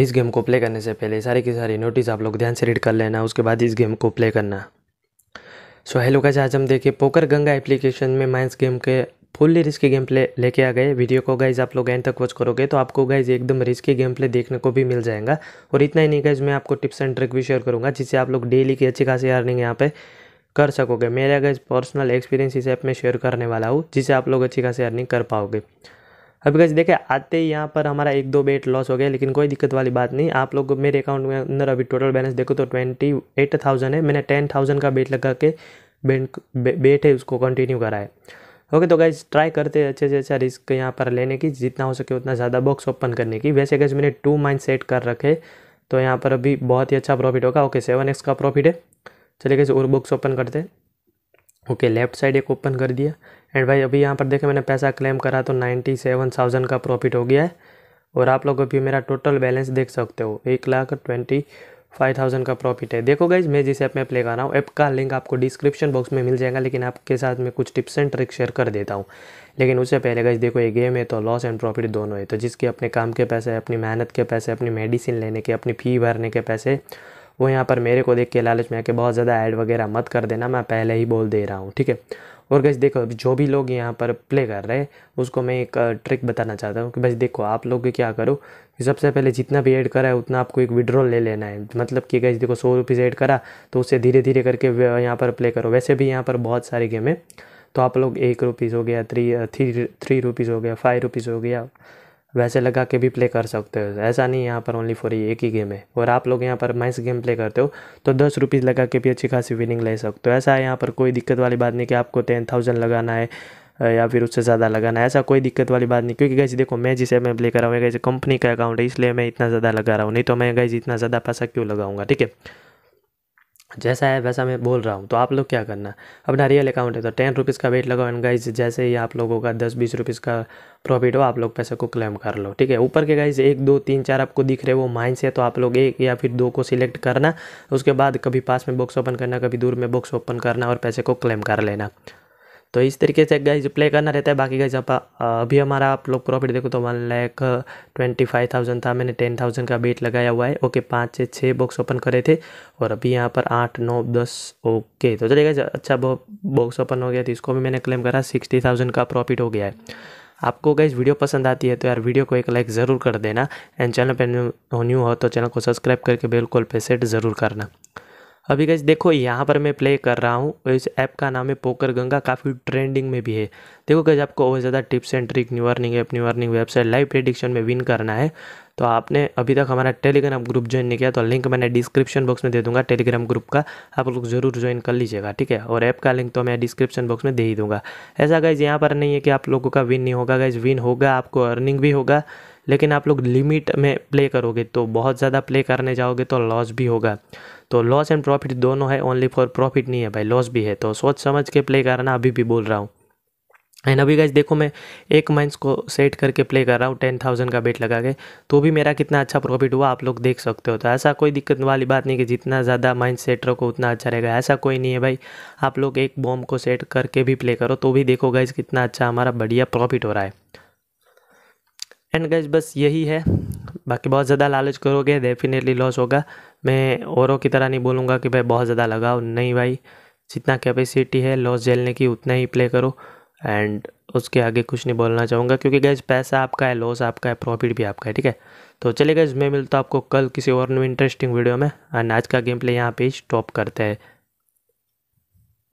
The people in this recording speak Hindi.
इस गेम को प्ले करने से पहले सारी की सारी नोटिस आप लोग ध्यान से रीड कर लेना उसके बाद इस गेम को प्ले करना सो हेलो का आज हम देखिए पोकर गंगा एप्लीकेशन में माइंस गेम के फुल्ली रिस्की गेम प्ले लेके आ गए वीडियो को गाइज आप लोग एंड तक वॉच करोगे तो आपको गाइज एकदम रिस्की गेम प्ले देखने को भी मिल जाएगा और इतना ही नहीं गाइज मैं आपको टिप्स एंड ट्रिक भी शेयर करूँगा जिससे आप लोग डेली की अच्छी खासी अर्निंग यहाँ पे कर सकोगे मेरा गाइज पर्सनल एक्सपीरियंस इस ऐप में शेयर करने वाला हूँ जिससे आप लोग अच्छी खासी अर्निंग कर पाओगे अभी कैसे देखे आते ही यहाँ पर हमारा एक दो बेट लॉस हो गया लेकिन कोई दिक्कत वाली बात नहीं आप लोग मेरे अकाउंट में अंदर अभी टोटल बैलेंस देखो तो ट्वेंटी एट थाउजेंड है मैंने टेन थाउजेंड का बेट लगा के बेट बेट है उसको कंटिन्यू करा है ओके तो गाइज ट्राई करते हैं अच्छे से अच्छा रिस्क यहाँ पर लेने की जितना हो सके उतना ज़्यादा बॉक्स ओपन करने की वैसे कैसे मैंने टू माइंड सेट कर रखे तो यहाँ पर अभी बहुत ही अच्छा प्रॉफिट होगा ओके सेवन एक्स का प्रॉफिट है चलिए गए और बॉक्स ओपन करते हैं ओके लेफ्ट साइड एक ओपन कर दिया एंड भाई अभी यहाँ पर देखें मैंने पैसा क्लेम करा तो नाइन्टी सेवन थाउजेंड का प्रॉफिट हो गया है और आप लोग अभी मेरा टोटल बैलेंस देख सकते हो एक लाख ट्वेंटी फाइव थाउजेंड का प्रॉफिट है देखो गाइज मैं जिस ऐप में प्ले कर रहा हूँ ऐप का लिंक आपको डिस्क्रिप्शन बॉक्स में मिल जाएगा लेकिन आपके साथ मैं कुछ टिप्स एंड ट्रिक शेयर कर देता हूँ लेकिन उससे पहले गाइज देखो ये गेम है तो लॉस एंड प्रॉफिट दोनों है तो जिसके अपने काम के पैसे अपनी मेहनत के पैसे अपनी मेडिसिन लेने के अपनी फ़ी भरने के पैसे वो यहाँ पर मेरे को देख के लालच में आके बहुत ज़्यादा ऐड वगैरह मत कर देना मैं पहले ही बोल दे रहा हूँ ठीक है और गैस देखो जो भी लोग यहाँ पर प्ले कर रहे हैं उसको मैं एक ट्रिक बताना चाहता हूँ कि भाई देखो आप लोग क्या करो कि सबसे पहले जितना भी ऐड करा है उतना आपको एक विड्रॉल ले लेना है मतलब कि गैस देखो सौ रुपीज़ ऐड करा तो उसे धीरे धीरे करके यहाँ पर प्ले करो वैसे भी यहाँ पर बहुत सारी गेमें तो आप लोग एक रुपीज़ हो गया थ्री थ्री थ्री रुपीज़ हो गया फाइव रुपीज़ हो गया वैसे लगा के भी प्ले कर सकते हो ऐसा नहीं यहाँ पर ओनली फॉर एक ही गेम है और आप लोग यहाँ पर मैच गेम प्ले करते हो तो दस रुपीज़ लगा के भी अच्छी खासी विनिंग ले सकते हो ऐसा है यहाँ पर कोई दिक्कत वाली बात नहीं कि आपको टेन थाउजेंड लगाना है या फिर उससे ज़्यादा लगाना है ऐसा कोई दिक्कत वाली बात नहीं क्योंकि गैस देखो मैं जिसे मैं प्ले कर रहा हूँ कैसे कंपनी का अकाउंट है इसलिए मैं इतना ज़्यादा लगा रहा हूँ नहीं तो मैं गैस इतना ज़्यादा पैसा क्यों लगाऊंगा ठीक है जैसा है वैसा मैं बोल रहा हूँ तो आप लोग क्या करना अपना रियल अकाउंट है तो टेन रुपीज़ का वेट लगाओ एंड गाइज जैसे ही आप लोगों का दस बीस रुपीज़ का प्रॉफिट हो आप लोग पैसे को क्लेम कर लो ठीक है ऊपर के गाइज एक दो तीन चार आपको दिख रहे वो माइंस है तो आप लोग एक या फिर दो को सिलेक्ट करना उसके बाद कभी पास में बॉक्स ओपन करना कभी दूर में बॉक्स ओपन करना और पैसे को क्लेम कर लेना तो इस तरीके से गाइज प्ले करना रहता है बाकी गाइज आप अभी हमारा आप लोग प्रॉफिट देखो तो one lakh twenty five thousand था मैंने टेन थाउजेंड का बेट लगाया हुआ है ओके पाँच से छः बॉक्स ओपन करे थे और अभी यहाँ पर आठ नौ दस ओके तो चलिए गाइज अच्छा बॉक्स ओपन हो गया तो इसको भी मैंने क्लेम करा सिक्सटी थाउजेंड का प्रॉफिट हो गया है आपको गाइज वीडियो पसंद आती है तो यार वीडियो को एक लाइक ज़रूर कर देना एंड चैनल पर न्यू हो तो चैनल को सब्सक्राइब करके बिल्कुल पे सेट ज़रूर करना अभी गैस देखो यहाँ पर मैं प्ले कर रहा हूँ इस ऐप का नाम है पोकर गंगा काफ़ी ट्रेंडिंग में भी है देखो गैस आपको और ज़्यादा tips and trick new earning app new earning website live prediction में विन करना है तो आपने अभी तक हमारा टेलीग्राम ग्रुप ज्वाइन नहीं किया तो लिंक मैंने डिस्क्रिप्शन बॉक्स में दे दूंगा टेलीग्राम ग्रुप का आप लोग ज़रूर ज्वाइन कर लीजिएगा ठीक है और ऐप का लिंक तो मैं डिस्क्रिप्शन बॉक्स में दे ही दूंगा ऐसा गाइज यहाँ पर नहीं है कि आप लोगों का विन नहीं होगा गाइज विन होगा आपको अर्निंग भी होगा लेकिन आप लोग लिमिट में प्ले करोगे तो बहुत ज़्यादा प्ले करने जाओगे तो लॉस भी होगा तो लॉस एंड प्रॉफिट दोनों है ओनली फॉर प्रॉफिट नहीं है भाई लॉस भी है तो सोच समझ के प्ले करना अभी भी बोल रहा हूँ एंड अभी गाइज देखो मैं एक माइंस को सेट करके प्ले कर रहा हूँ टेन थाउजेंड का बेट लगा के तो भी मेरा कितना अच्छा प्रॉफिट हुआ आप लोग देख सकते हो तो ऐसा कोई दिक्कत वाली बात नहीं कि जितना ज़्यादा माइंड सेट रखो उतना अच्छा रहेगा ऐसा कोई नहीं है भाई आप लोग एक बॉम्ब को सेट करके भी प्ले करो तो भी देखो गाइज कितना अच्छा हमारा बढ़िया प्रॉफिट हो रहा है एंड गज़ बस यही है बाकी बहुत ज़्यादा लालच करोगे डेफिनेटली लॉस होगा मैं औरों की तरह नहीं बोलूँगा कि भाई बहुत ज़्यादा लगाओ नहीं भाई जितना कैपेसिटी है लॉस झेलने की उतना ही प्ले करो एंड उसके आगे कुछ नहीं बोलना चाहूँगा क्योंकि गैज पैसा आपका है लॉस आपका है प्रॉफिट भी आपका है ठीक है तो चलिए गैज मैं मिलता हूँ आपको कल किसी और इंटरेस्टिंग वीडियो में एंड आज का गेम प्ले यहाँ पे स्टॉप करते हैं